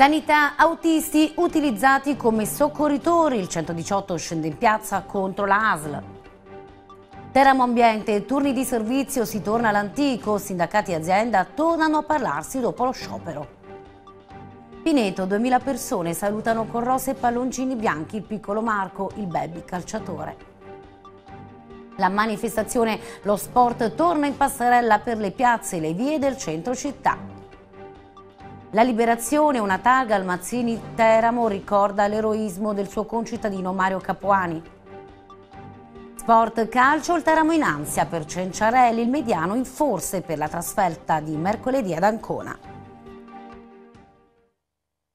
Sanità autisti utilizzati come soccorritori, il 118 scende in piazza contro l'ASL. Teramo Ambiente, turni di servizio, si torna all'antico, sindacati e azienda tornano a parlarsi dopo lo sciopero. Pineto, 2000 persone salutano con rose e palloncini bianchi il piccolo Marco, il baby calciatore. La manifestazione Lo Sport torna in passerella per le piazze e le vie del centro città. La liberazione, una targa al Mazzini Teramo, ricorda l'eroismo del suo concittadino Mario Capuani. Sport calcio, il Teramo in ansia per Cenciarelli, il mediano in forse per la trasferta di mercoledì ad Ancona.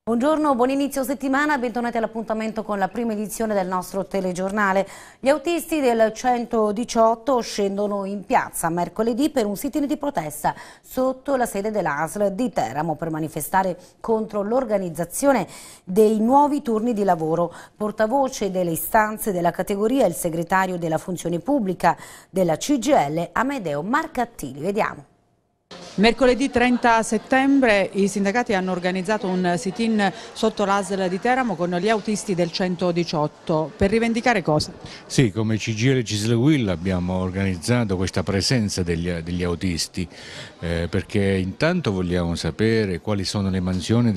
Buongiorno, buon inizio settimana, bentornati all'appuntamento con la prima edizione del nostro telegiornale. Gli autisti del 118 scendono in piazza mercoledì per un sit-in di protesta sotto la sede dell'ASL di Teramo per manifestare contro l'organizzazione dei nuovi turni di lavoro. Portavoce delle istanze della categoria, il segretario della funzione pubblica della CGL, Amedeo Marcattini. Vediamo. Mercoledì 30 settembre i sindacati hanno organizzato un sit-in sotto l'ASL di Teramo con gli autisti del 118. Per rivendicare cosa? Sì, come CGL Cisle Will abbiamo organizzato questa presenza degli, degli autisti eh, perché intanto vogliamo sapere quali sono le mansioni eh,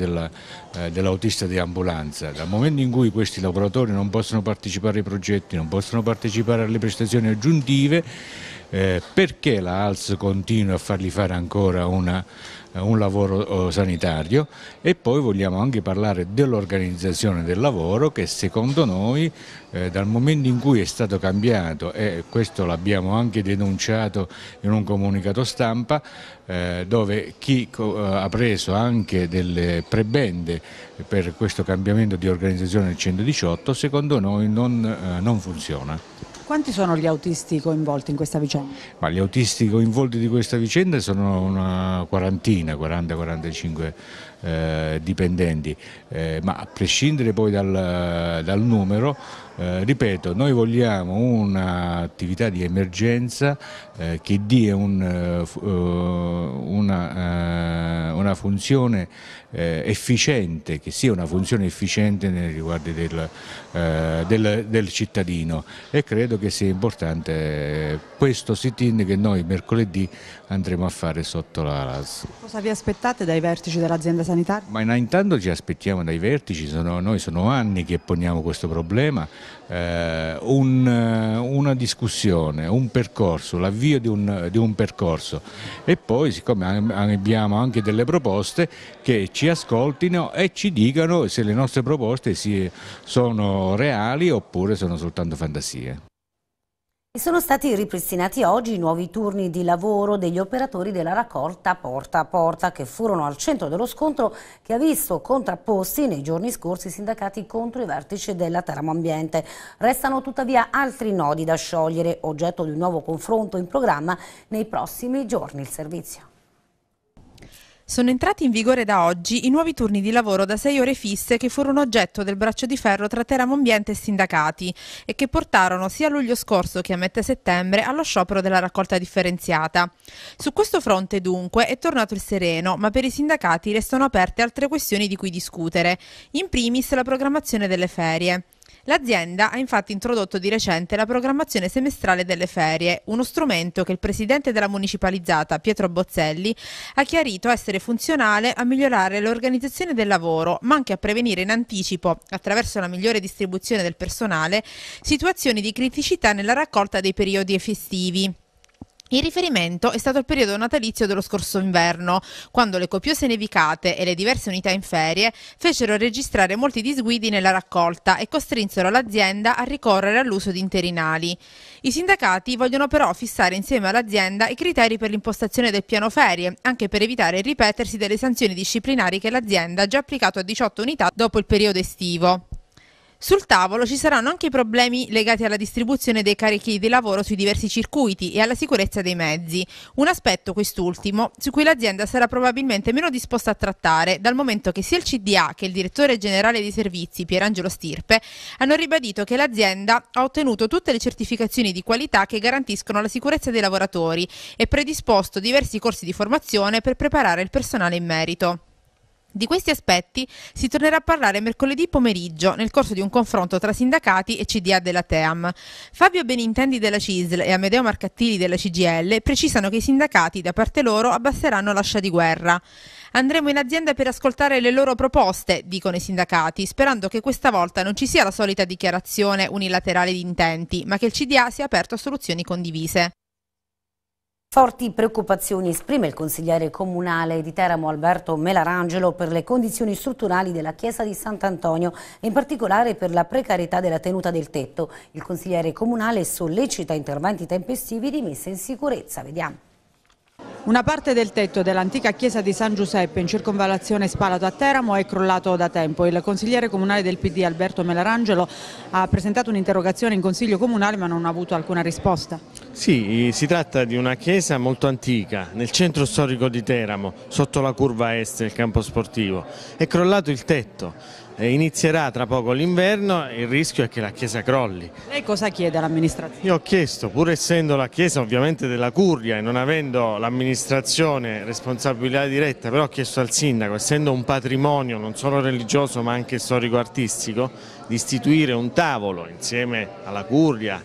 dell'autista eh, dell di ambulanza. Dal momento in cui questi lavoratori non possono partecipare ai progetti, non possono partecipare alle prestazioni aggiuntive, eh, perché la ALS continua a fargli fare ancora una, eh, un lavoro eh, sanitario e poi vogliamo anche parlare dell'organizzazione del lavoro che secondo noi eh, dal momento in cui è stato cambiato e questo l'abbiamo anche denunciato in un comunicato stampa eh, dove chi ha preso anche delle prebende per questo cambiamento di organizzazione del 118 secondo noi non, eh, non funziona. Quanti sono gli autisti coinvolti in questa vicenda? Ma gli autisti coinvolti di questa vicenda sono una quarantina, 40-45 eh, dipendenti, eh, ma a prescindere poi dal, dal numero, eh, ripeto, noi vogliamo un'attività di emergenza eh, che dia un, eh, eh, una, una, funzione efficiente, che sia una funzione efficiente nei riguardi del, del, del cittadino e credo che sia importante questo sit-in che noi mercoledì andremo a fare sotto la RAS. Cosa vi aspettate dai vertici dell'azienda sanitaria? sanitario? Ma intanto ci aspettiamo dai vertici, sono, noi sono anni che poniamo questo problema, eh, un, una discussione, un percorso, l'avvio di, di un, percorso e poi siccome abbiamo anche delle proposte che ci ascoltino e ci dicano se le nostre proposte si, sono reali oppure sono soltanto fantasie. E sono stati ripristinati oggi i nuovi turni di lavoro degli operatori della raccolta porta a porta che furono al centro dello scontro che ha visto contrapposti nei giorni scorsi i sindacati contro i vertici della Teramo Ambiente. Restano tuttavia altri nodi da sciogliere, oggetto di un nuovo confronto in programma nei prossimi giorni il servizio. Sono entrati in vigore da oggi i nuovi turni di lavoro da sei ore fisse che furono oggetto del braccio di ferro tra Teramo Ambiente e sindacati e che portarono sia a luglio scorso che a metà settembre allo sciopero della raccolta differenziata. Su questo fronte dunque è tornato il sereno, ma per i sindacati restano aperte altre questioni di cui discutere, in primis la programmazione delle ferie. L'azienda ha infatti introdotto di recente la programmazione semestrale delle ferie, uno strumento che il presidente della municipalizzata, Pietro Bozzelli, ha chiarito essere funzionale a migliorare l'organizzazione del lavoro, ma anche a prevenire in anticipo, attraverso la migliore distribuzione del personale, situazioni di criticità nella raccolta dei periodi festivi. Il riferimento è stato il periodo natalizio dello scorso inverno, quando le copiose nevicate e le diverse unità in ferie fecero registrare molti disguidi nella raccolta e costrinsero l'azienda a ricorrere all'uso di interinali. I sindacati vogliono però fissare insieme all'azienda i criteri per l'impostazione del piano ferie, anche per evitare il ripetersi delle sanzioni disciplinari che l'azienda ha già applicato a 18 unità dopo il periodo estivo. Sul tavolo ci saranno anche i problemi legati alla distribuzione dei carichi di lavoro sui diversi circuiti e alla sicurezza dei mezzi, un aspetto quest'ultimo su cui l'azienda sarà probabilmente meno disposta a trattare dal momento che sia il CDA che il direttore generale dei servizi Pierangelo Stirpe hanno ribadito che l'azienda ha ottenuto tutte le certificazioni di qualità che garantiscono la sicurezza dei lavoratori e predisposto diversi corsi di formazione per preparare il personale in merito. Di questi aspetti si tornerà a parlare mercoledì pomeriggio nel corso di un confronto tra sindacati e CDA della TEAM. Fabio Benintendi della CISL e Amedeo Marcattili della CGL precisano che i sindacati da parte loro abbasseranno l'ascia di guerra. Andremo in azienda per ascoltare le loro proposte, dicono i sindacati, sperando che questa volta non ci sia la solita dichiarazione unilaterale di intenti, ma che il CDA sia aperto a soluzioni condivise. Forti preoccupazioni esprime il consigliere comunale di Teramo Alberto Melarangelo per le condizioni strutturali della chiesa di Sant'Antonio e in particolare per la precarietà della tenuta del tetto. Il consigliere comunale sollecita interventi tempestivi di messa in sicurezza. Vediamo. Una parte del tetto dell'antica chiesa di San Giuseppe in circonvallazione Spalato a Teramo è crollato da tempo. Il consigliere comunale del PD Alberto Melarangelo ha presentato un'interrogazione in consiglio comunale ma non ha avuto alcuna risposta. Sì, si tratta di una chiesa molto antica, nel centro storico di Teramo, sotto la curva est del campo sportivo. È crollato il tetto inizierà tra poco l'inverno il rischio è che la chiesa crolli. Lei cosa chiede all'amministrazione? Io ho chiesto, pur essendo la chiesa ovviamente della Curia e non avendo l'amministrazione responsabilità diretta, però ho chiesto al sindaco, essendo un patrimonio non solo religioso ma anche storico-artistico, di istituire un tavolo insieme alla Curia,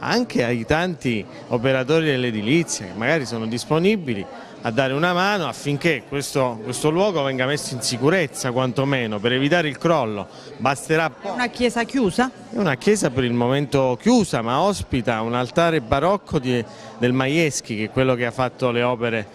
anche ai tanti operatori dell'edilizia che magari sono disponibili a dare una mano affinché questo, questo, luogo venga messo in sicurezza quantomeno per evitare il crollo. Basterà È una chiesa chiusa? È una chiesa per il momento chiusa ma ospita un altare barocco di, del Maieschi che è quello che ha fatto le opere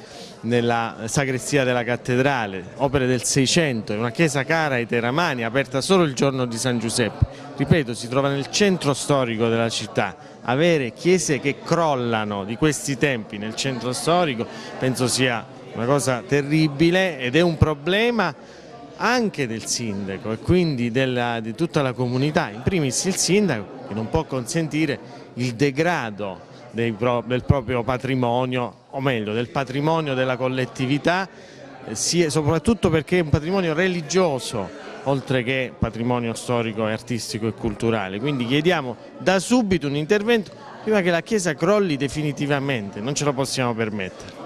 nella sagrestia della cattedrale, opere del Seicento, è una chiesa cara ai teramani aperta solo il giorno di San Giuseppe. Ripeto, si trova nel centro storico della città avere chiese che crollano di questi tempi nel centro storico penso sia una cosa terribile ed è un problema anche del sindaco e quindi della, di tutta la comunità, in primis il sindaco che non può consentire il degrado pro, del proprio patrimonio, o meglio del patrimonio della collettività, eh, sia, soprattutto perché è un patrimonio religioso oltre che patrimonio storico, artistico e culturale. Quindi chiediamo da subito un intervento prima che la Chiesa crolli definitivamente, non ce lo possiamo permettere.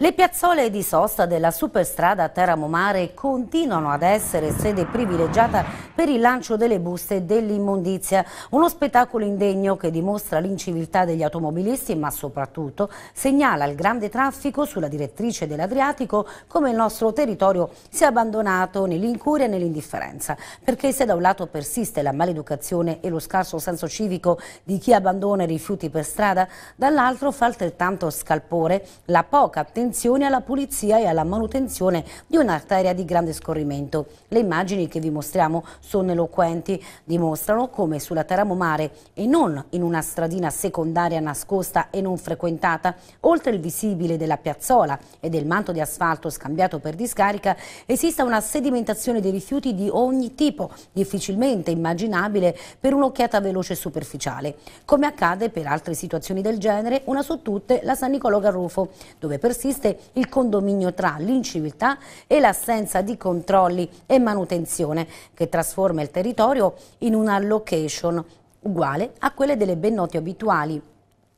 Le piazzole di sosta della superstrada Teramo Mare continuano ad essere sede privilegiata per il lancio delle buste dell'immondizia, uno spettacolo indegno che dimostra l'inciviltà degli automobilisti ma soprattutto segnala il grande traffico sulla direttrice dell'Adriatico come il nostro territorio sia abbandonato nell'incuria e nell'indifferenza, perché se da un lato persiste la maleducazione e lo scarso senso civico di chi abbandona i rifiuti per strada, dall'altro fa altrettanto scalpore la poca attenzione attenzione alla pulizia e alla manutenzione di un'arteria di grande scorrimento. Le immagini che vi mostriamo sono eloquenti, dimostrano come sulla Teramo Mare e non in una stradina secondaria nascosta e non frequentata, oltre il visibile della piazzola e del manto di asfalto scambiato per discarica, esista una sedimentazione di rifiuti di ogni tipo, difficilmente immaginabile per un'occhiata veloce e superficiale. Come accade per altre situazioni del genere, una su tutte la San Nicolò Garrufo, dove persiste esiste il condominio tra l'inciviltà e l'assenza di controlli e manutenzione che trasforma il territorio in una location uguale a quelle delle ben note abituali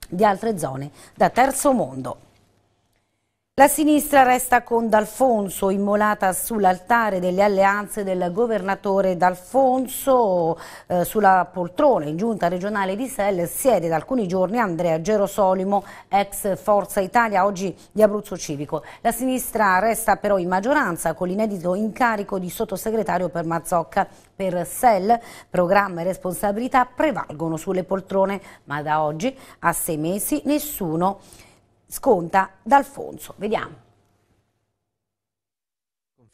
di altre zone da terzo mondo. La sinistra resta con D'Alfonso, immolata sull'altare delle alleanze del governatore D'Alfonso. Eh, sulla poltrona in giunta regionale di Selle siede da alcuni giorni Andrea Gerosolimo, ex Forza Italia, oggi di Abruzzo Civico. La sinistra resta però in maggioranza con l'inedito incarico di sottosegretario per Mazzocca. Per Selle programma e responsabilità prevalgono sulle poltrone, ma da oggi a sei mesi nessuno sconta D'Alfonso. Vediamo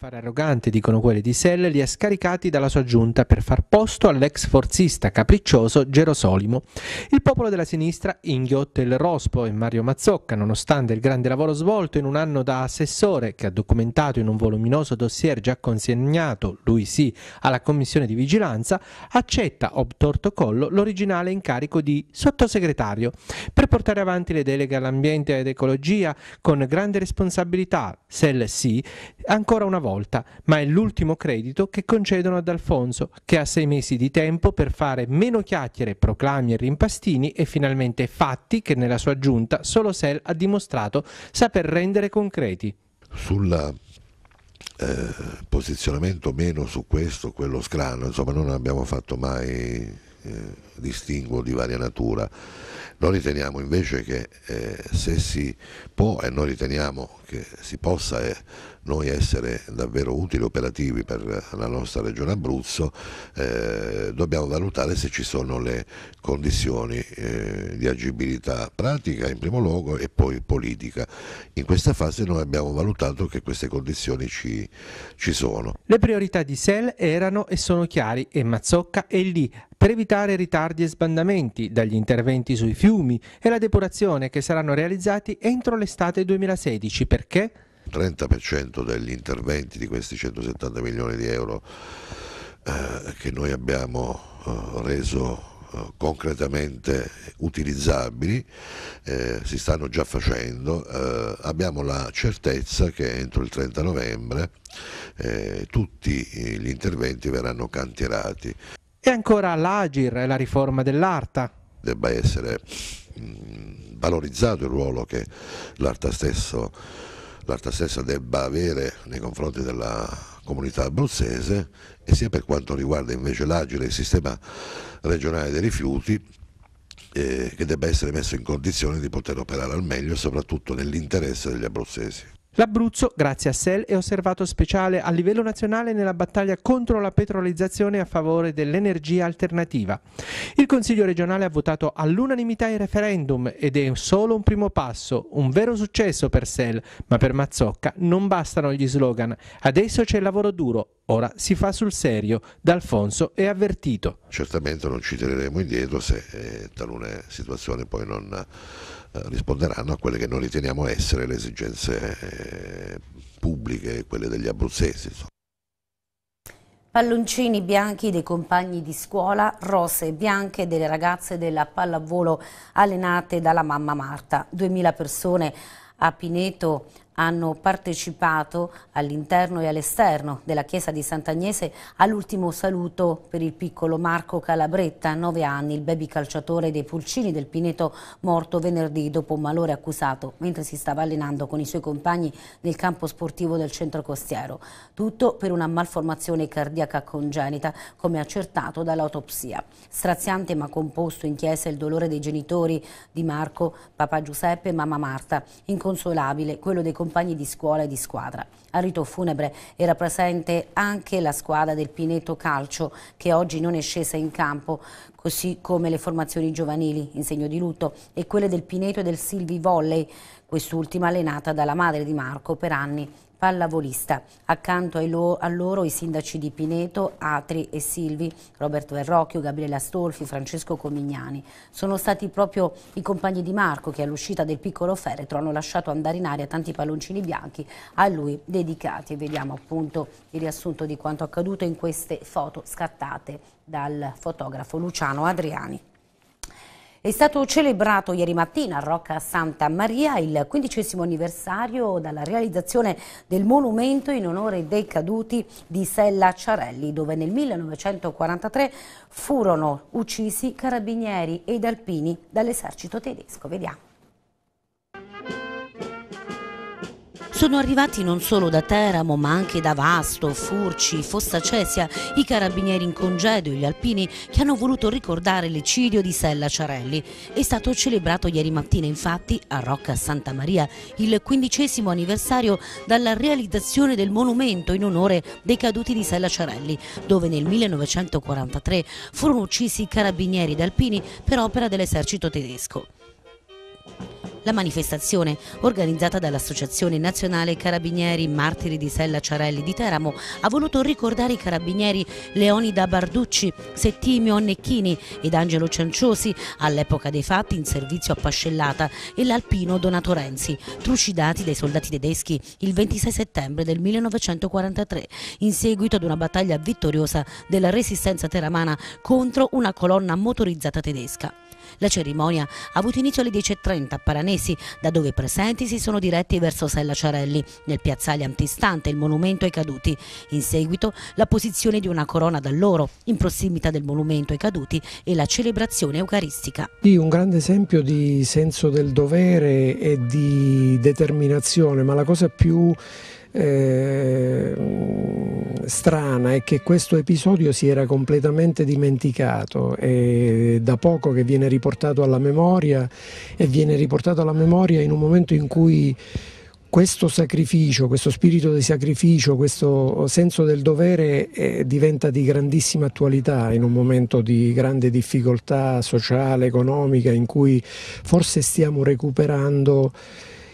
fare arrogante, dicono quelli di Sell, li ha scaricati dalla sua giunta per far posto all'ex forzista capriccioso Gerosolimo. Il popolo della sinistra inghiotte il rospo e Mario Mazzocca, nonostante il grande lavoro svolto in un anno da assessore, che ha documentato in un voluminoso dossier già consegnato, lui sì, alla commissione di vigilanza, accetta obtorto collo l'originale incarico di sottosegretario per portare avanti le deleghe all'ambiente ed ecologia con grande responsabilità. Sell sì, ancora una volta volta, ma è l'ultimo credito che concedono ad Alfonso, che ha sei mesi di tempo per fare meno chiacchiere, proclami e rimpastini e finalmente fatti che nella sua giunta solo Sel ha dimostrato saper rendere concreti. Sul eh, posizionamento meno su questo, quello scrano, insomma non abbiamo fatto mai eh, distinguo di varia natura. Noi riteniamo invece che eh, se si può e noi riteniamo che si possa eh, noi essere davvero utili e operativi per la nostra regione Abruzzo, eh, dobbiamo valutare se ci sono le condizioni eh, di agibilità pratica in primo luogo e poi politica. In questa fase noi abbiamo valutato che queste condizioni ci, ci sono. Le priorità di SEL erano e sono chiari e Mazzocca è lì per evitare ritardi ritardi e sbandamenti, dagli interventi sui fiumi e la depurazione che saranno realizzati entro l'estate 2016 perché... Il 30% degli interventi di questi 170 milioni di euro eh, che noi abbiamo eh, reso eh, concretamente utilizzabili, eh, si stanno già facendo, eh, abbiamo la certezza che entro il 30 novembre eh, tutti gli interventi verranno cantierati. E ancora l'Agir, e la riforma dell'ARTA. Debba essere mm, valorizzato il ruolo che l'ARTA stesso l'Arta stessa debba avere nei confronti della comunità abruzzese e sia per quanto riguarda invece l'agile il sistema regionale dei rifiuti eh, che debba essere messo in condizione di poter operare al meglio soprattutto nell'interesse degli abruzzesi. L'Abruzzo, grazie a SEL, è osservato speciale a livello nazionale nella battaglia contro la petrolizzazione a favore dell'energia alternativa. Il Consiglio regionale ha votato all'unanimità il referendum ed è solo un primo passo, un vero successo per SEL, ma per Mazzocca non bastano gli slogan. Adesso c'è il lavoro duro, ora si fa sul serio. D'Alfonso è avvertito. Certamente non ci tireremo indietro se eh, talune situazioni poi non eh, risponderanno a quelle che noi riteniamo essere le esigenze eh, pubbliche, quelle degli abruzzesi. Palloncini bianchi dei compagni di scuola, rose bianche delle ragazze della pallavolo allenate dalla mamma Marta. 2000 persone a Pineto hanno partecipato all'interno e all'esterno della chiesa di Sant'Agnese all'ultimo saluto per il piccolo Marco Calabretta, 9 anni, il baby calciatore dei Pulcini del Pineto morto venerdì dopo un malore accusato mentre si stava allenando con i suoi compagni nel campo sportivo del centro costiero. Tutto per una malformazione cardiaca congenita, come accertato dall'autopsia. Straziante ma composto in chiesa il dolore dei genitori di Marco, papà Giuseppe e mamma Marta. Inconsolabile quello dei compagni compagni di scuola e di squadra. Al rito funebre era presente anche la squadra del Pineto Calcio che oggi non è scesa in campo, così come le formazioni giovanili in segno di lutto e quelle del Pineto e del Silvi Volley, quest'ultima allenata dalla madre di Marco per anni pallavolista. Accanto lo, a loro i sindaci di Pineto, Atri e Silvi, Roberto Verrocchio, Gabriele Astolfi, Francesco Comignani. Sono stati proprio i compagni di Marco che all'uscita del piccolo feretro hanno lasciato andare in aria tanti palloncini bianchi a lui dedicati. Vediamo appunto il riassunto di quanto accaduto in queste foto scattate dal fotografo Luciano Adriani. È stato celebrato ieri mattina a Rocca Santa Maria il quindicesimo anniversario dalla realizzazione del monumento in onore dei caduti di Sella Ciarelli, dove nel 1943 furono uccisi carabinieri ed alpini dall'esercito tedesco. Vediamo. Sono arrivati non solo da Teramo ma anche da Vasto, Furci, Fossa Cesia, i carabinieri in congedo e gli alpini che hanno voluto ricordare l'eccidio di Sella Ciarelli. È stato celebrato ieri mattina infatti a Rocca Santa Maria il quindicesimo anniversario dalla realizzazione del monumento in onore dei caduti di Sella Ciarelli, dove nel 1943 furono uccisi i carabinieri ed alpini per opera dell'esercito tedesco. La manifestazione, organizzata dall'Associazione Nazionale Carabinieri Martiri di Sella Ciarelli di Teramo, ha voluto ricordare i carabinieri Leonida Barducci, Settimio Annecchini ed Angelo Cianciosi, all'epoca dei fatti in servizio a Pascellata, e l'alpino Donato Renzi, trucidati dai soldati tedeschi il 26 settembre del 1943, in seguito ad una battaglia vittoriosa della resistenza teramana contro una colonna motorizzata tedesca. La cerimonia ha avuto inizio alle 10.30 a Paranesi, da dove i presenti si sono diretti verso Sella Ciarelli, nel piazzale antistante il monumento ai caduti. In seguito la posizione di una corona dall'oro in prossimità del monumento ai caduti e la celebrazione eucaristica. Sì, un grande esempio di senso del dovere e di determinazione, ma la cosa più eh, strana è che questo episodio si era completamente dimenticato e da poco che viene riportato alla memoria e viene riportato alla memoria in un momento in cui questo sacrificio, questo spirito di sacrificio, questo senso del dovere eh, diventa di grandissima attualità in un momento di grande difficoltà sociale, economica, in cui forse stiamo recuperando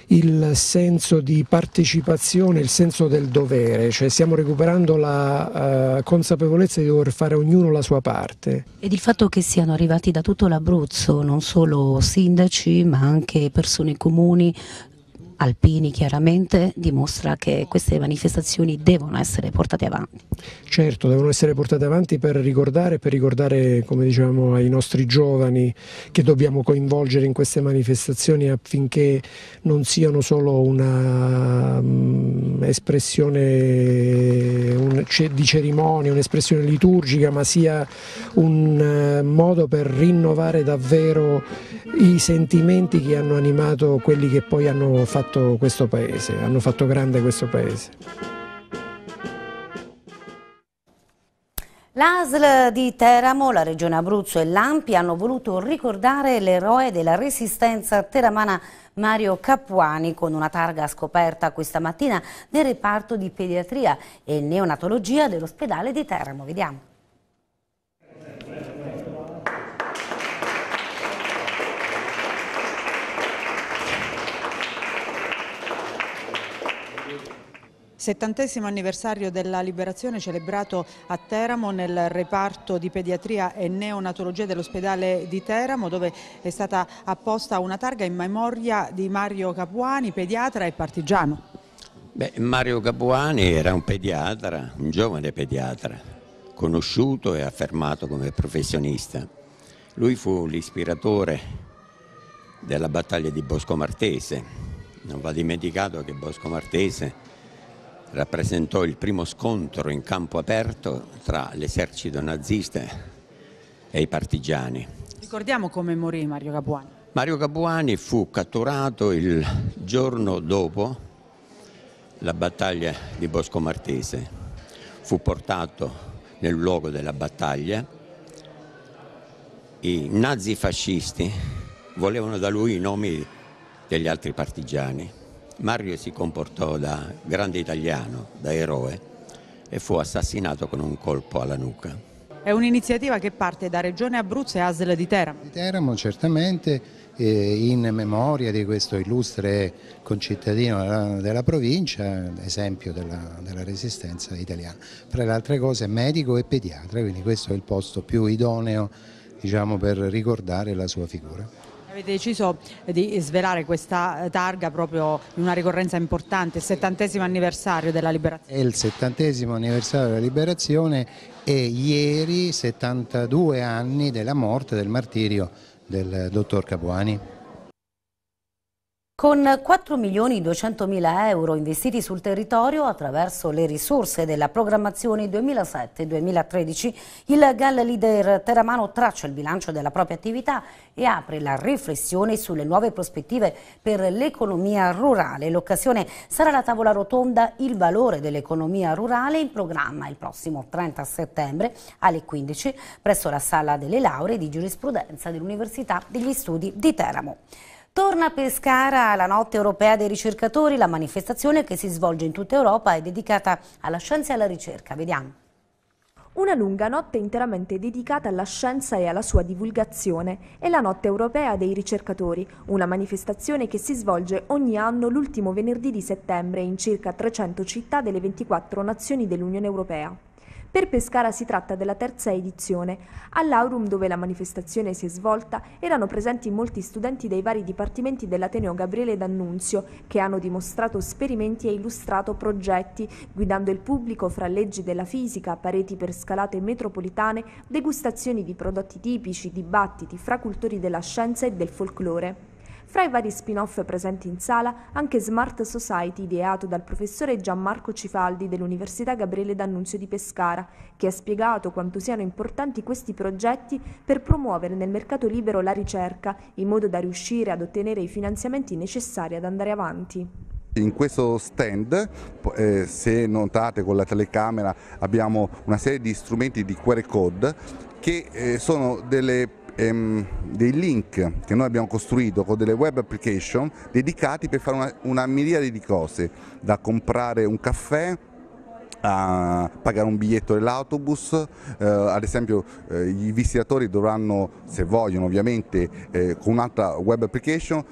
il senso di partecipazione, il senso del dovere, cioè stiamo recuperando la uh, consapevolezza di dover fare ognuno la sua parte. Ed il fatto che siano arrivati da tutto l'Abruzzo, non solo sindaci ma anche persone comuni, alpini chiaramente dimostra che queste manifestazioni devono essere portate avanti. Certo, devono essere portate avanti per ricordare, per ricordare come diciamo, ai nostri giovani che dobbiamo coinvolgere in queste manifestazioni affinché non siano solo un'espressione mm, un, di cerimonia, un'espressione liturgica, ma sia un eh, modo per rinnovare davvero i sentimenti che hanno animato quelli che poi hanno fatto fatto questo paese, hanno fatto grande questo paese. L'ASL di Teramo, la Regione Abruzzo e l'Ampi hanno voluto ricordare l'eroe della resistenza teramana Mario Capuani con una targa scoperta questa mattina nel reparto di pediatria e neonatologia dell'ospedale di Teramo. Vediamo. Settantesimo anniversario della liberazione celebrato a Teramo nel reparto di pediatria e neonatologia dell'ospedale di Teramo dove è stata apposta una targa in memoria di Mario Capuani, pediatra e partigiano. Beh, Mario Capuani era un pediatra, un giovane pediatra, conosciuto e affermato come professionista. Lui fu l'ispiratore della battaglia di Bosco Martese. Non va dimenticato che Bosco Martese rappresentò il primo scontro in campo aperto tra l'esercito nazista e i partigiani. Ricordiamo come morì Mario Capuani. Mario Capuani fu catturato il giorno dopo la battaglia di Bosco Martese. Fu portato nel luogo della battaglia. I nazifascisti volevano da lui i nomi degli altri partigiani Mario si comportò da grande italiano, da eroe, e fu assassinato con un colpo alla nuca. È un'iniziativa che parte da Regione Abruzzo e ASL di Teramo. Di Teramo certamente, eh, in memoria di questo illustre concittadino della, eh, della provincia, esempio della, della resistenza italiana. Tra le altre cose medico e pediatra, quindi questo è il posto più idoneo diciamo, per ricordare la sua figura. Avete deciso di svelare questa targa proprio in una ricorrenza importante, il settantesimo anniversario della liberazione. È il settantesimo anniversario della liberazione e ieri 72 anni della morte, del martirio del dottor Capuani. Con 4.200.000 euro investiti sul territorio attraverso le risorse della programmazione 2007-2013, il GAL leader Teramano traccia il bilancio della propria attività e apre la riflessione sulle nuove prospettive per l'economia rurale. L'occasione sarà la tavola rotonda Il valore dell'economia rurale in programma il prossimo 30 settembre alle 15 presso la Sala delle Lauree di Giurisprudenza dell'Università degli Studi di Teramo. Torna a Pescara la notte europea dei ricercatori, la manifestazione che si svolge in tutta Europa è dedicata alla scienza e alla ricerca. Vediamo. Una lunga notte interamente dedicata alla scienza e alla sua divulgazione è la Notte Europea dei Ricercatori, una manifestazione che si svolge ogni anno l'ultimo venerdì di settembre in circa 300 città delle 24 nazioni dell'Unione Europea. Per Pescara si tratta della terza edizione. All'Aurum, dove la manifestazione si è svolta, erano presenti molti studenti dei vari dipartimenti dell'Ateneo Gabriele D'Annunzio, che hanno dimostrato esperimenti e illustrato progetti, guidando il pubblico fra leggi della fisica, pareti per scalate metropolitane, degustazioni di prodotti tipici, dibattiti fra cultori della scienza e del folklore. Fra i vari spin-off presenti in sala, anche Smart Society, ideato dal professore Gianmarco Cifaldi dell'Università Gabriele D'Annunzio di Pescara, che ha spiegato quanto siano importanti questi progetti per promuovere nel mercato libero la ricerca, in modo da riuscire ad ottenere i finanziamenti necessari ad andare avanti. In questo stand, eh, se notate con la telecamera, abbiamo una serie di strumenti di QR code che eh, sono delle ehm, dei link che noi abbiamo costruito con delle web application dedicati per fare una, una miriade di cose, da comprare un caffè a pagare un biglietto dell'autobus, eh, ad esempio eh, i visitatori dovranno, se vogliono ovviamente, eh, con un'altra web application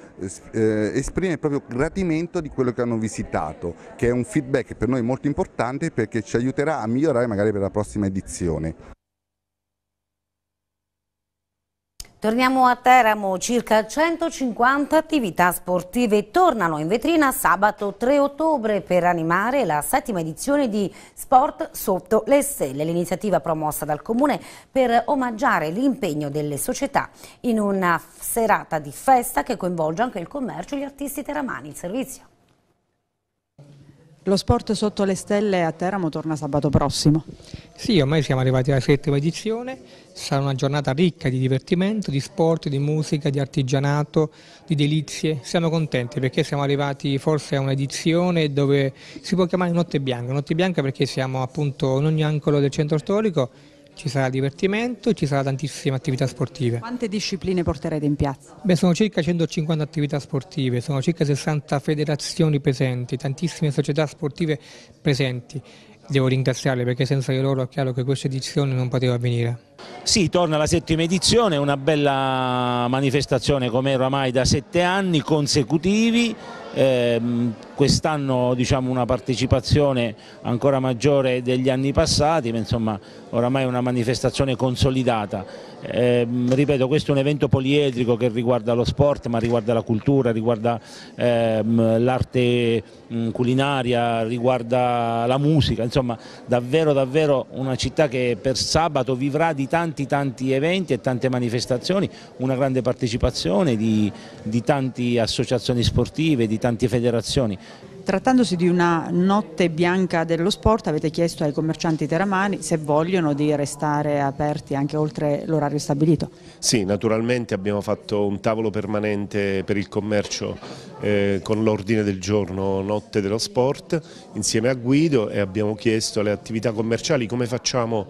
eh, esprimere il proprio gratimento di quello che hanno visitato, che è un feedback per noi molto importante perché ci aiuterà a migliorare magari per la prossima edizione. Torniamo a Teramo, circa 150 attività sportive tornano in vetrina sabato 3 ottobre per animare la settima edizione di Sport sotto le stelle, l'iniziativa promossa dal Comune per omaggiare l'impegno delle società in una serata di festa che coinvolge anche il commercio e gli artisti teramani. Il servizio. Lo sport sotto le stelle a Teramo torna sabato prossimo. Sì, ormai siamo arrivati alla settima edizione, sarà una giornata ricca di divertimento, di sport, di musica, di artigianato, di delizie. Siamo contenti perché siamo arrivati forse a un'edizione dove si può chiamare Notte Bianca, Notte Bianca perché siamo appunto in ogni angolo del centro storico ci sarà divertimento, ci saranno tantissime attività sportive. Quante discipline porterete in piazza? Beh, sono circa 150 attività sportive, sono circa 60 federazioni presenti, tantissime società sportive presenti devo ringraziarle perché senza di loro è chiaro che questa edizione non poteva avvenire. Sì, torna la settima edizione, una bella manifestazione come oramai da sette anni consecutivi, ehm, quest'anno diciamo, una partecipazione ancora maggiore degli anni passati, ma insomma oramai è una manifestazione consolidata. Eh, ripeto, questo è un evento poliedrico che riguarda lo sport, ma riguarda la cultura, riguarda ehm, l'arte culinaria, riguarda la musica, insomma davvero davvero una città che per sabato vivrà di tanti tanti eventi e tante manifestazioni, una grande partecipazione di, di tante associazioni sportive, di tante federazioni. Trattandosi di una notte bianca dello sport avete chiesto ai commercianti teramani se vogliono di restare aperti anche oltre l'orario stabilito. Sì, naturalmente abbiamo fatto un tavolo permanente per il commercio eh, con l'ordine del giorno notte dello sport insieme a Guido e abbiamo chiesto alle attività commerciali come facciamo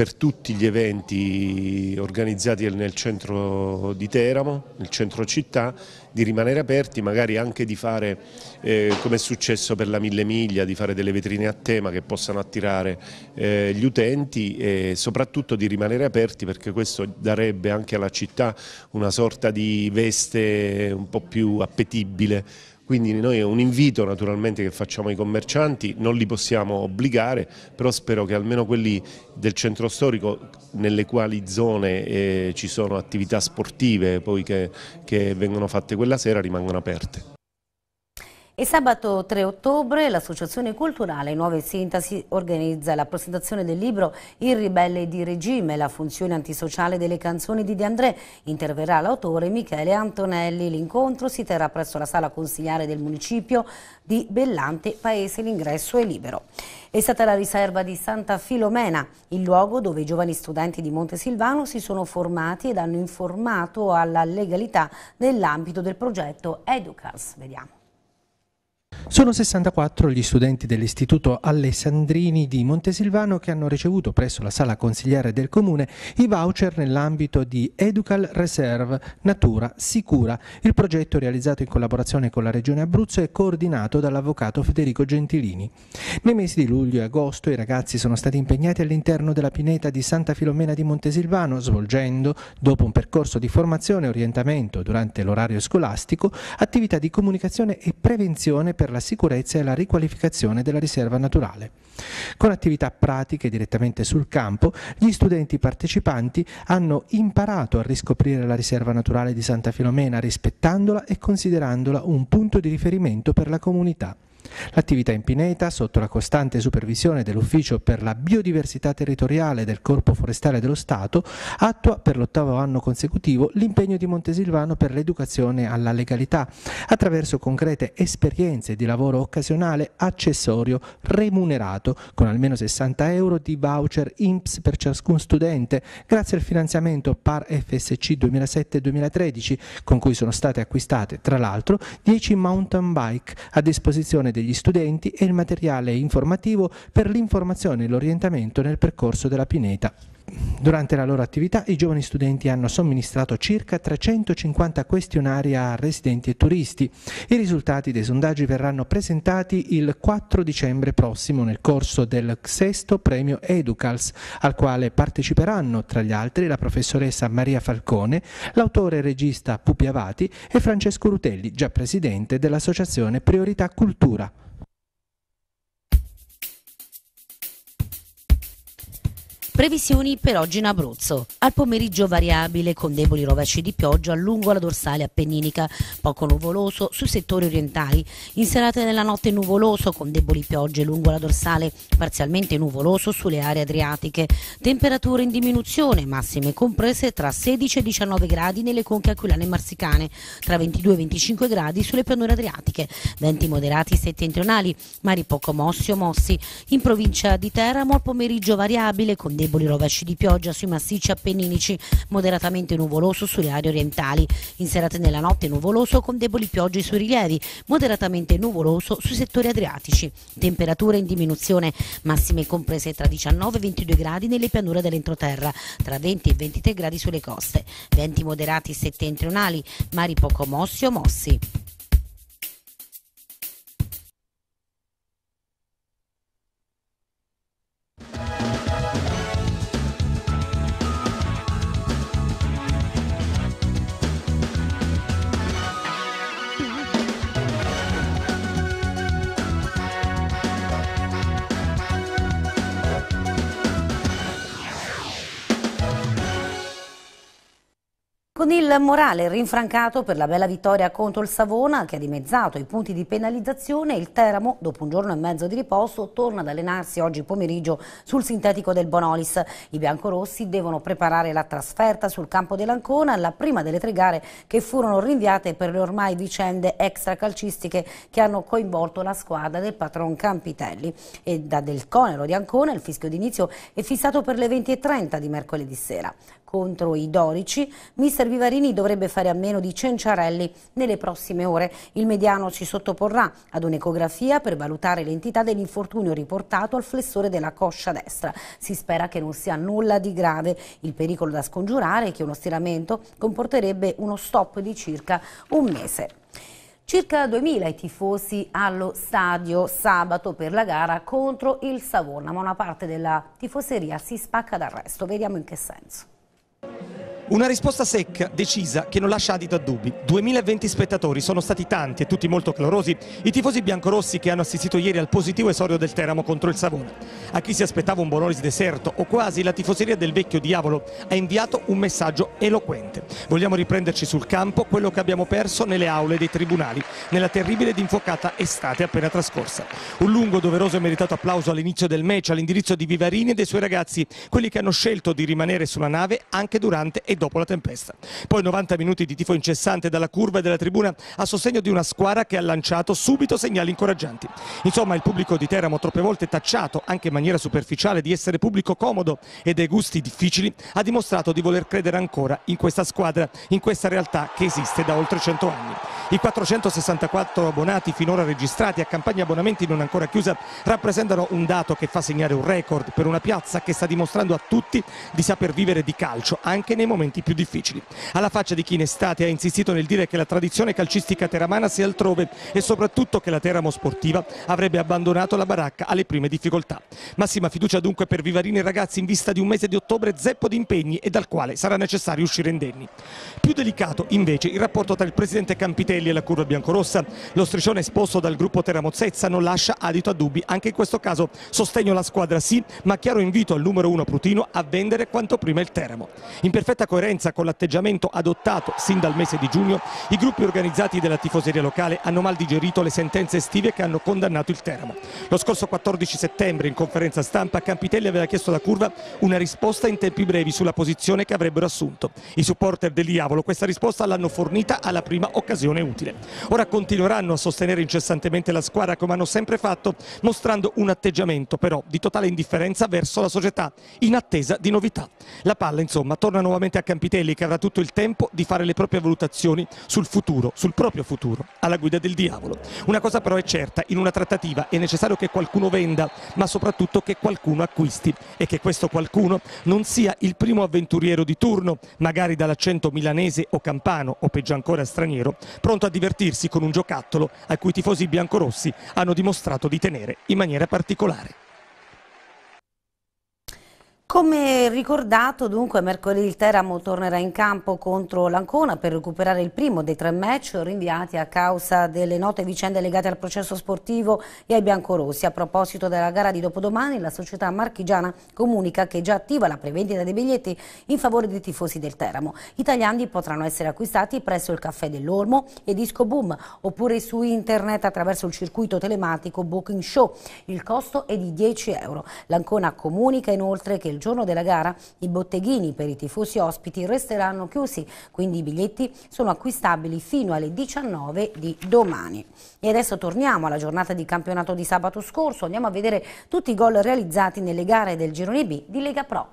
per tutti gli eventi organizzati nel centro di Teramo, nel centro città, di rimanere aperti, magari anche di fare, eh, come è successo per la Mille Miglia, di fare delle vetrine a tema che possano attirare eh, gli utenti e soprattutto di rimanere aperti perché questo darebbe anche alla città una sorta di veste un po' più appetibile quindi noi è un invito naturalmente che facciamo ai commercianti, non li possiamo obbligare, però spero che almeno quelli del centro storico nelle quali zone eh, ci sono attività sportive poi che, che vengono fatte quella sera rimangano aperte. E sabato 3 ottobre l'Associazione Culturale Nuove Sintasi organizza la presentazione del libro Il ribelle di regime, la funzione antisociale delle canzoni di De André. Interverrà l'autore Michele Antonelli. L'incontro si terrà presso la sala consigliare del municipio di Bellante Paese. L'ingresso è libero. È stata la riserva di Santa Filomena, il luogo dove i giovani studenti di Montesilvano si sono formati ed hanno informato alla legalità nell'ambito del progetto Educars. Vediamo. Sono 64 gli studenti dell'Istituto Alessandrini di Montesilvano che hanno ricevuto presso la sala consigliare del Comune i voucher nell'ambito di Educal Reserve Natura Sicura. Il progetto realizzato in collaborazione con la Regione Abruzzo e coordinato dall'avvocato Federico Gentilini. Nei mesi di luglio e agosto i ragazzi sono stati impegnati all'interno della pineta di Santa Filomena di Montesilvano svolgendo, dopo un percorso di formazione e orientamento durante l'orario scolastico, attività di comunicazione e prevenzione per per la sicurezza e la riqualificazione della riserva naturale. Con attività pratiche direttamente sul campo, gli studenti partecipanti hanno imparato a riscoprire la riserva naturale di Santa Filomena rispettandola e considerandola un punto di riferimento per la comunità. L'attività in pineta, sotto la costante supervisione dell'Ufficio per la biodiversità territoriale del Corpo Forestale dello Stato, attua per l'ottavo anno consecutivo l'impegno di Montesilvano per l'educazione alla legalità, attraverso concrete esperienze di lavoro occasionale accessorio remunerato, con almeno 60 euro di voucher INPS per ciascun studente, grazie al finanziamento PAR FSC 2007-2013, con cui sono state acquistate, tra l'altro, 10 mountain bike a disposizione formazione degli studenti e il materiale informativo per l'informazione e l'orientamento nel percorso della pineta. Durante la loro attività i giovani studenti hanno somministrato circa 350 questionari a residenti e turisti. I risultati dei sondaggi verranno presentati il 4 dicembre prossimo nel corso del sesto premio Educals, al quale parteciperanno tra gli altri la professoressa Maria Falcone, l'autore e regista Pupi Avati e Francesco Rutelli, già presidente dell'associazione Priorità Cultura. Previsioni per oggi in Abruzzo. Al pomeriggio variabile con deboli rovesci di pioggia lungo la dorsale appenninica, poco nuvoloso sui settori orientali. In serata della notte nuvoloso con deboli piogge lungo la dorsale, parzialmente nuvoloso sulle aree adriatiche. Temperature in diminuzione, massime comprese tra 16 e 19 gradi nelle conche aquilane marsicane, tra 22 e 25 gradi sulle pianure adriatiche. Venti moderati settentrionali, mari poco mossi o mossi. In provincia di Teramo al pomeriggio variabile con deboli deboli rovesci di pioggia sui massicci appenninici, moderatamente nuvoloso sulle aree orientali. In serata e nella notte nuvoloso con deboli piogge sui rilievi, moderatamente nuvoloso sui settori adriatici. Temperature in diminuzione, massime comprese tra 19 e 22 gradi nelle pianure dell'entroterra, tra 20 e 23 gradi sulle coste. Venti moderati settentrionali, mari poco mossi o mossi. Con il morale rinfrancato per la bella vittoria contro il Savona, che ha dimezzato i punti di penalizzazione, il Teramo, dopo un giorno e mezzo di riposo, torna ad allenarsi oggi pomeriggio sul sintetico del Bonolis. I biancorossi devono preparare la trasferta sul campo dell'Ancona, la prima delle tre gare che furono rinviate per le ormai vicende extracalcistiche che hanno coinvolto la squadra del patron Campitelli. E da Del Conero di Ancona il fischio d'inizio è fissato per le 20.30 di mercoledì sera. Contro i Dorici, mister Vivarini dovrebbe fare a meno di Cenciarelli nelle prossime ore. Il mediano si sottoporrà ad un'ecografia per valutare l'entità dell'infortunio riportato al flessore della coscia destra. Si spera che non sia nulla di grave. Il pericolo da scongiurare è che uno stiramento comporterebbe uno stop di circa un mese. Circa 2.000 i tifosi allo stadio sabato per la gara contro il Savona, ma una parte della tifoseria si spacca dal resto. Vediamo in che senso. Una risposta secca, decisa, che non lascia adito a dubbi. 2020 spettatori, sono stati tanti e tutti molto calorosi i tifosi biancorossi che hanno assistito ieri al positivo esordio del Teramo contro il Savona. A chi si aspettava un Bonolis deserto o quasi la tifoseria del vecchio diavolo ha inviato un messaggio eloquente. Vogliamo riprenderci sul campo quello che abbiamo perso nelle aule dei tribunali nella terribile ed infuocata estate appena trascorsa. Un lungo, doveroso e meritato applauso all'inizio del match all'indirizzo di Vivarini e dei suoi ragazzi, quelli che hanno scelto di rimanere sulla nave anche durante e dopo la tempesta. Poi 90 minuti di tifo incessante dalla curva e dalla tribuna a sostegno di una squadra che ha lanciato subito segnali incoraggianti. Insomma, il pubblico di Teramo troppe volte tacciato, anche in maniera superficiale, di essere pubblico comodo e dei gusti difficili, ha dimostrato di voler credere ancora in questa squadra, in questa realtà che esiste da oltre 100 anni. I 464 abbonati finora registrati a campagna abbonamenti non ancora chiusa rappresentano un dato che fa segnare un record per una piazza che sta dimostrando a tutti di saper vivere di calcio anche nei momenti momenti più difficili. Alla faccia di chi in estate ha insistito nel dire che la tradizione calcistica teramana sia altrove e soprattutto che la Teramo sportiva avrebbe abbandonato la baracca alle prime difficoltà. Massima fiducia dunque per Vivarini e ragazzi in vista di un mese di ottobre zeppo di impegni e dal quale sarà necessario uscire indenni. Più delicato invece il rapporto tra il presidente Campitelli e la curva biancorossa. Lo striscione esposto dal gruppo Teramo-Zezza non lascia adito a dubbi. Anche in questo caso sostegno la squadra sì, ma chiaro invito al numero uno Prutino a vendere quanto prima il Teramo. In perfetta coerenza coerenza con l'atteggiamento adottato sin dal mese di giugno, i gruppi organizzati della tifoseria locale hanno mal digerito le sentenze estive che hanno condannato il Teramo. Lo scorso 14 settembre in conferenza stampa Campitelli aveva chiesto alla curva una risposta in tempi brevi sulla posizione che avrebbero assunto. I supporter del diavolo questa risposta l'hanno fornita alla prima occasione utile. Ora continueranno a sostenere incessantemente la squadra come hanno sempre fatto, mostrando un atteggiamento però di totale indifferenza verso la società in attesa di novità. La palla insomma torna nuovamente a a Campitelli che avrà tutto il tempo di fare le proprie valutazioni sul futuro, sul proprio futuro, alla guida del diavolo. Una cosa però è certa, in una trattativa è necessario che qualcuno venda, ma soprattutto che qualcuno acquisti e che questo qualcuno non sia il primo avventuriero di turno, magari dall'accento milanese o campano o peggio ancora straniero, pronto a divertirsi con un giocattolo a cui i tifosi biancorossi hanno dimostrato di tenere in maniera particolare. Come ricordato, dunque, mercoledì il Teramo tornerà in campo contro l'Ancona per recuperare il primo dei tre match rinviati a causa delle note vicende legate al processo sportivo e ai biancorossi. A proposito della gara di dopodomani, la società marchigiana comunica che è già attiva la prevendita dei biglietti in favore dei tifosi del Teramo. I tagliandi potranno essere acquistati presso il Caffè dell'Ormo e Disco Boom oppure su internet attraverso il circuito telematico Booking Show. Il costo è di 10 euro. L'Ancona comunica inoltre che il giorno della gara i botteghini per i tifosi ospiti resteranno chiusi, quindi i biglietti sono acquistabili fino alle 19 di domani. E adesso torniamo alla giornata di campionato di sabato scorso, andiamo a vedere tutti i gol realizzati nelle gare del girone B di Lega Pro.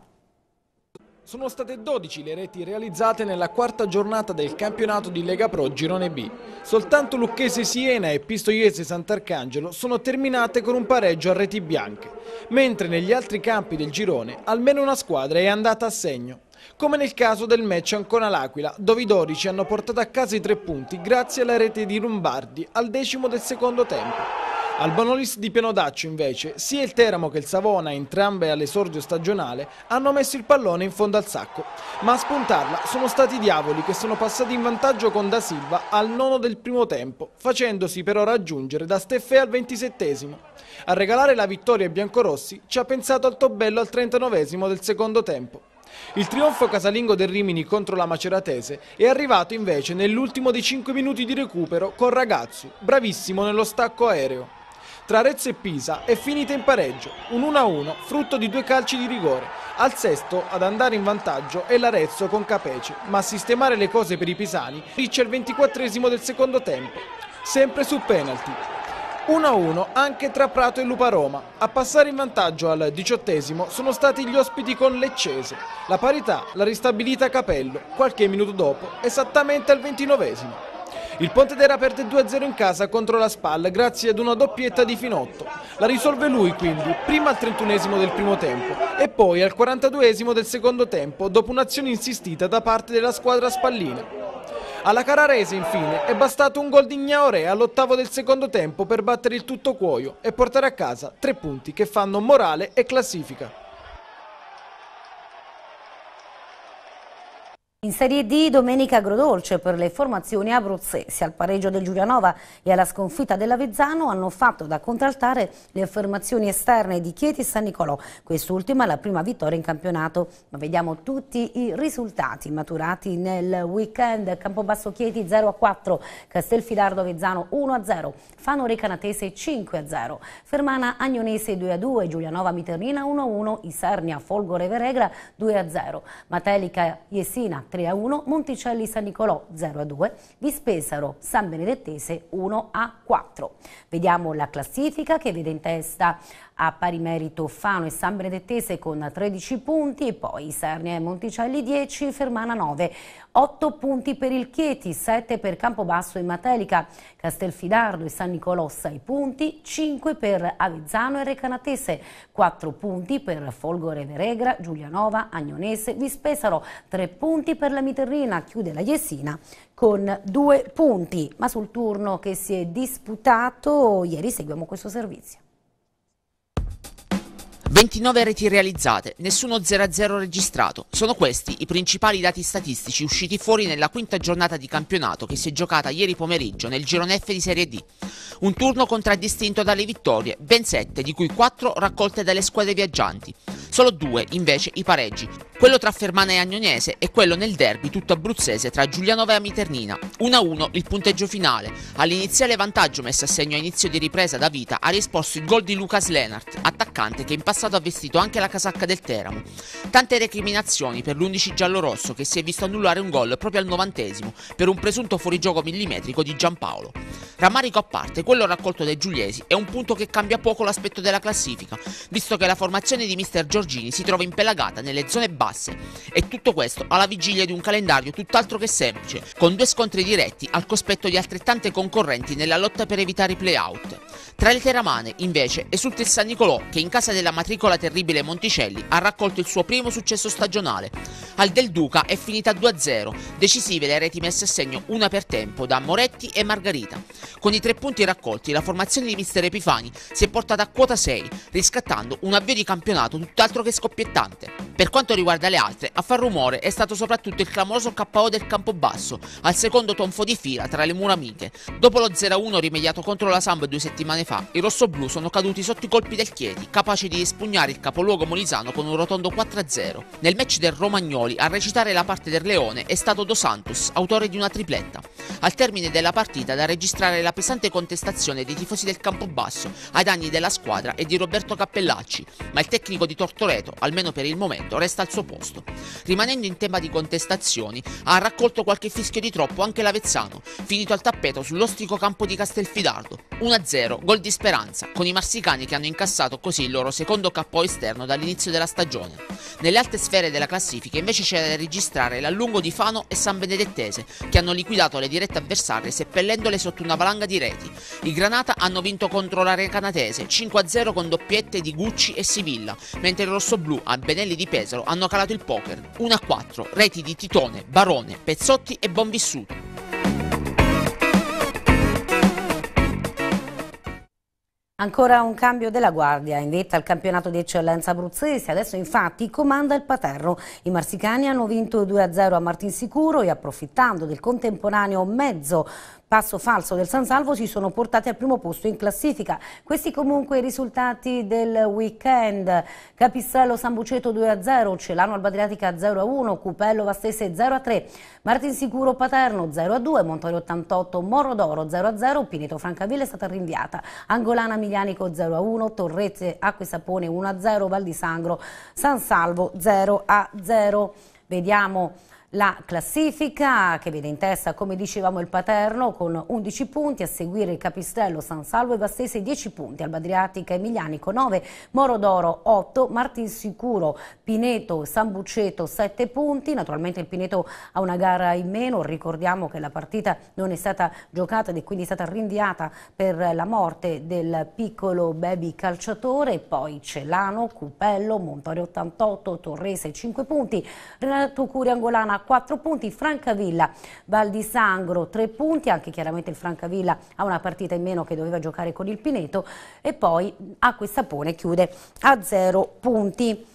Sono state 12 le reti realizzate nella quarta giornata del campionato di Lega Pro Girone B. Soltanto Lucchese Siena e Pistoiese Sant'Arcangelo sono terminate con un pareggio a reti bianche, mentre negli altri campi del girone almeno una squadra è andata a segno. Come nel caso del match Ancona-L'Aquila, dove i 12 hanno portato a casa i tre punti grazie alla rete di Lombardi al decimo del secondo tempo. Al Bonolis di Pianodaccio invece, sia il Teramo che il Savona, entrambe all'esordio stagionale, hanno messo il pallone in fondo al sacco. Ma a spuntarla sono stati i diavoli che sono passati in vantaggio con Da Silva al nono del primo tempo, facendosi però raggiungere da Steffè al ventisettesimo. A regalare la vittoria ai biancorossi ci ha pensato Altobello al trentanovesimo del secondo tempo. Il trionfo casalingo del Rimini contro la Maceratese è arrivato invece nell'ultimo dei 5 minuti di recupero con Ragazzu, bravissimo nello stacco aereo. Tra Arezzo e Pisa è finita in pareggio, un 1-1 frutto di due calci di rigore. Al sesto ad andare in vantaggio è l'Arezzo con Capece, ma a sistemare le cose per i pisani riccia il 24 del secondo tempo, sempre su penalty. 1-1 anche tra Prato e Lupa Roma. A passare in vantaggio al diciottesimo sono stati gli ospiti con Leccese. La parità l'ha ristabilita Capello qualche minuto dopo, esattamente al ventinovesimo. Il Pontedera perde 2-0 in casa contro la Spal grazie ad una doppietta di Finotto. La risolve lui quindi, prima al 31 esimo del primo tempo e poi al 42 esimo del secondo tempo dopo un'azione insistita da parte della squadra spallina. Alla Cararese infine è bastato un gol di Gnaoré all'ottavo del secondo tempo per battere il tutto cuoio e portare a casa tre punti che fanno morale e classifica. In Serie D domenica agrodolce per le formazioni abruzzesi. Al pareggio del Giulianova e alla sconfitta dell'Avezzano hanno fatto da contraltare le affermazioni esterne di Chieti e San Nicolò. Quest'ultima la prima vittoria in campionato. Ma vediamo tutti i risultati maturati nel weekend. Campobasso Chieti 0-4, a Castelfidardo Avezzano 1-0, a Fano Recanatese 5-0, a Fermana Agnonese 2-2, a Giulianova Miternina 1-1, a Isernia Folgore Veregra 2-0, a Matelica Iesina 3 3 a 1, Monticelli San Nicolò 0 a 2, Vispesaro San Benedettese 1 a 4. Vediamo la classifica che vede in testa a pari merito Fano e San Benedettese con 13 punti poi Sarnia e Monticelli 10, Fermana 9. 8 punti per il Chieti, 7 per Campobasso e Matelica, Castelfidardo e San Nicolò 6 punti, 5 per Avezzano e Recanatese, 4 punti per Folgore Veregra, Giulianova, Agnonese, Vispesaro, 3 punti per la Miterrina, chiude la Jesina con 2 punti. Ma sul turno che si è disputato ieri seguiamo questo servizio. 29 reti realizzate, nessuno 0-0 registrato. Sono questi i principali dati statistici usciti fuori nella quinta giornata di campionato che si è giocata ieri pomeriggio nel girone F di Serie D. Un turno contraddistinto dalle vittorie, ben 7, di cui 4 raccolte dalle squadre viaggianti. Solo due invece i pareggi, quello tra Fermana e Agnonese e quello nel derby tutto abruzzese tra Giulianova e Amiternina. 1-1 il punteggio finale. All'iniziale vantaggio messo a segno a inizio di ripresa da vita ha risposto il gol di Lucas Lenart, attaccante che in passato passato ha vestito anche la casacca del Teramo. Tante recriminazioni per l'11 giallorosso che si è visto annullare un gol proprio al novantesimo per un presunto fuorigioco millimetrico di Giampaolo. Rammarico a parte, quello raccolto dai giuliesi è un punto che cambia poco l'aspetto della classifica, visto che la formazione di mister Giorgini si trova impelagata nelle zone basse e tutto questo alla vigilia di un calendario tutt'altro che semplice, con due scontri diretti al cospetto di altrettante concorrenti nella lotta per evitare i playout. Tra le teramane, invece, esulta il San Nicolò che in casa della Mattia matricola terribile Monticelli ha raccolto il suo primo successo stagionale. Al Del Duca è finita 2-0, decisive le reti messe a segno una per tempo da Moretti e Margarita. Con i tre punti raccolti la formazione di mister Epifani si è portata a quota 6, riscattando un avvio di campionato tutt'altro che scoppiettante. Per quanto riguarda le altre, a far rumore è stato soprattutto il clamoroso KO del Campobasso, al secondo tonfo di fila tra le mura amiche. Dopo lo 0-1 rimediato contro la Samba due settimane fa, i rossoblù sono caduti sotto i colpi del Chieti, capaci di dispiegare spugnare il capoluogo molisano con un rotondo 4-0. Nel match del Romagnoli a recitare la parte del Leone è stato Dos Santos, autore di una tripletta. Al termine della partita da registrare la pesante contestazione dei tifosi del Campobasso ai danni della squadra e di Roberto Cappellacci, ma il tecnico di Tortoreto, almeno per il momento, resta al suo posto. Rimanendo in tema di contestazioni, ha raccolto qualche fischio di troppo anche l'Avezzano, finito al tappeto sull'ostrico campo di Castelfidardo. 1-0, gol di speranza, con i marsicani che hanno incassato così il loro secondo secondo capo esterno dall'inizio della stagione. Nelle alte sfere della classifica invece c'è da registrare l'allungo di Fano e San Benedettese, che hanno liquidato le dirette avversarie seppellendole sotto una valanga di reti. I Granata hanno vinto contro l'area canatese 5-0 con doppiette di Gucci e Sivilla, mentre il rossoblù a Benelli di Pesaro hanno calato il poker 1-4, reti di Titone, Barone, Pezzotti e Bonvissuto. Ancora un cambio della guardia in vetta al campionato di eccellenza abruzzese, adesso infatti comanda il Paterno. I marsicani hanno vinto 2-0 a Martinsicuro e approfittando del contemporaneo mezzo Passo Falso del San Salvo si sono portati al primo posto in classifica. Questi comunque i risultati del weekend. Capistrello San Buceto 2-0, Celano Albadriatica 0-1, Cupello Vastese 0-3, Martin Sicuro Paterno 0-2, Montorio 88, Morro d'Oro 0-0, Pineto Francavilla è stata rinviata, Angolana Miglianico 0-1, Torrezze Acque Sapone 1-0, Val di Sangro San Salvo 0-0. Vediamo la classifica che vede in testa, come dicevamo, il Paterno con 11 punti, a seguire il Capistrello, San Salvo e Bastese 10 punti, Albadriatica Adriatica e Emilianico 9, Moro d'Oro 8, Martin Sicuro, Pineto, San Bucceto 7 punti, naturalmente il Pineto ha una gara in meno, ricordiamo che la partita non è stata giocata ed è quindi stata rinviata per la morte del piccolo baby calciatore, poi Celano, Cupello, Montorio 88, Torrese 5 punti, Renato Curi Angolana 4 punti, Francavilla, Val di Sangro 3 punti, anche chiaramente il Francavilla ha una partita in meno che doveva giocare con il Pineto e poi Acqui Sapone chiude a 0 punti.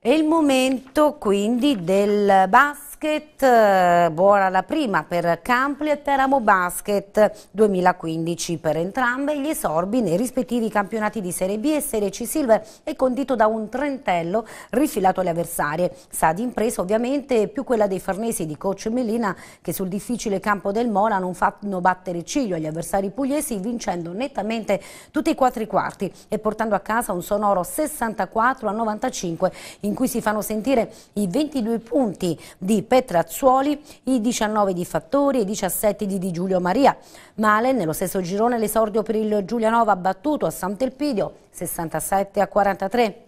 È il momento quindi del basso basket, eh, buona la prima per Campli e Teramo Basket 2015 per entrambe gli esorbi nei rispettivi campionati di Serie B e Serie C Silver e condito da un trentello rifilato alle avversarie. Sa di impresa ovviamente più quella dei farnesi di coach Melina che sul difficile campo del Mola non fanno battere ciglio agli avversari pugliesi vincendo nettamente tutti e quattro i quarti e portando a casa un sonoro 64 a 95 in cui si fanno sentire i 22 punti di Petrazzuoli, i 19 di Fattori e i 17 di Di Giulio Maria. Male nello stesso girone l'esordio per il Giulianova battuto a Sant'Elpidio 67 a 43.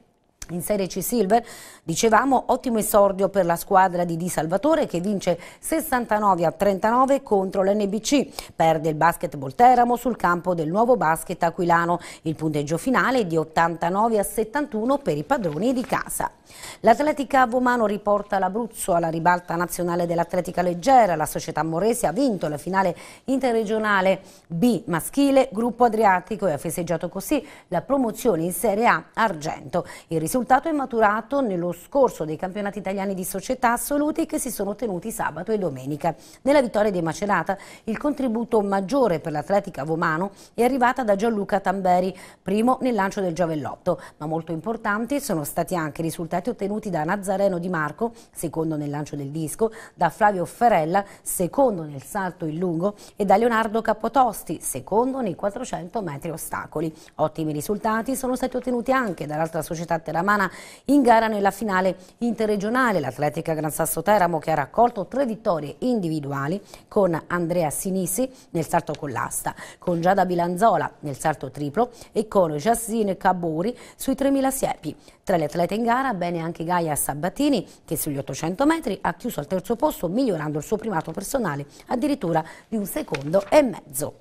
In Serie C Silver, dicevamo, ottimo esordio per la squadra di Di Salvatore che vince 69 a 39 contro l'NBC. Perde il basketball Teramo sul campo del nuovo basket aquilano. Il punteggio finale è di 89 a 71 per i padroni di casa. L'atletica Vomano riporta l'Abruzzo alla ribalta nazionale dell'atletica leggera. La società Moresi ha vinto la finale interregionale B maschile, gruppo adriatico e ha festeggiato così la promozione in Serie A Argento. Il risultato è maturato nello scorso dei campionati italiani di società assoluti che si sono tenuti sabato e domenica. Nella vittoria dei Macerata il contributo maggiore per l'atletica Vomano è arrivata da Gianluca Tamberi, primo nel lancio del giavellotto, ma molto importanti sono stati anche i risultati dati ottenuti da Nazareno Di Marco, secondo nel lancio del disco, da Flavio Ferella, secondo nel salto in lungo e da Leonardo Capotosti, secondo nei 400 metri ostacoli. Ottimi risultati sono stati ottenuti anche dall'altra società teramana in gara nella finale interregionale, l'Atletica Gran Sasso Teramo che ha raccolto tre vittorie individuali con Andrea Sinisi nel salto con l'asta, con Giada Bilanzola nel salto triplo e con Jassine Caburi sui 3000 siepi. Tra le atlete in gara ben bene anche Gaia Sabatini che sugli 800 metri ha chiuso al terzo posto migliorando il suo primato personale addirittura di un secondo e mezzo.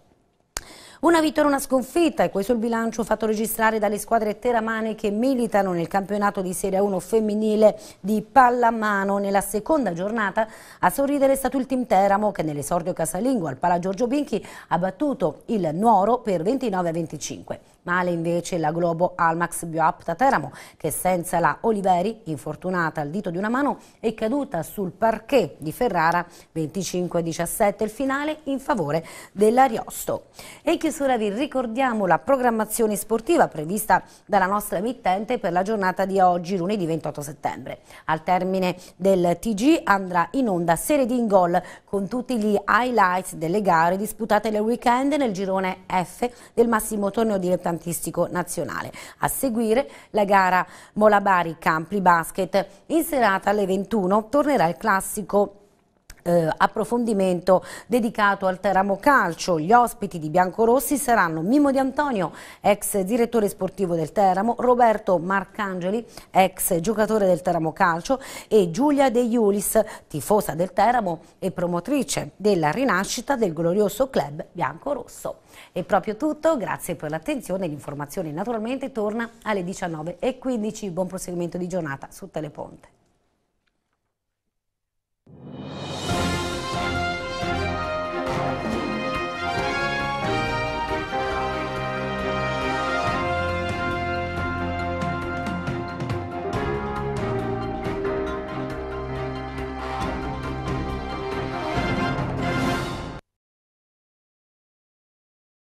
Una vittoria e una sconfitta e questo il bilancio fatto registrare dalle squadre teramane che militano nel campionato di Serie 1 femminile di pallamano. Nella seconda giornata a sorridere è stato il team Teramo che nell'esordio casalingo al Pala Giorgio Binchi ha battuto il Nuoro per 29-25. Male invece la Globo Almax Bioapta Teramo che senza la Oliveri, infortunata al dito di una mano, è caduta sul parquet di Ferrara 25-17 il finale in favore dell'Ariosto. E in chiusura vi ricordiamo la programmazione sportiva prevista dalla nostra emittente per la giornata di oggi, lunedì 28 settembre. Al termine del TG andrà in onda serie di ingol con tutti gli highlights delle gare disputate nel weekend nel girone F del massimo torneo dilettantistico dilettantistico nazionale. A seguire la gara Molabari-Campli Basket. In serata alle 21 tornerà il classico eh, approfondimento dedicato al Teramo Calcio. Gli ospiti di Biancorossi saranno Mimo Di Antonio, ex direttore sportivo del Teramo, Roberto Marcangeli, ex giocatore del Teramo Calcio e Giulia De Iulis, tifosa del Teramo e promotrice della rinascita del glorioso club biancorosso. rosso È proprio tutto, grazie per l'attenzione, l'informazione naturalmente torna alle 19.15, buon proseguimento di giornata su Teleponte.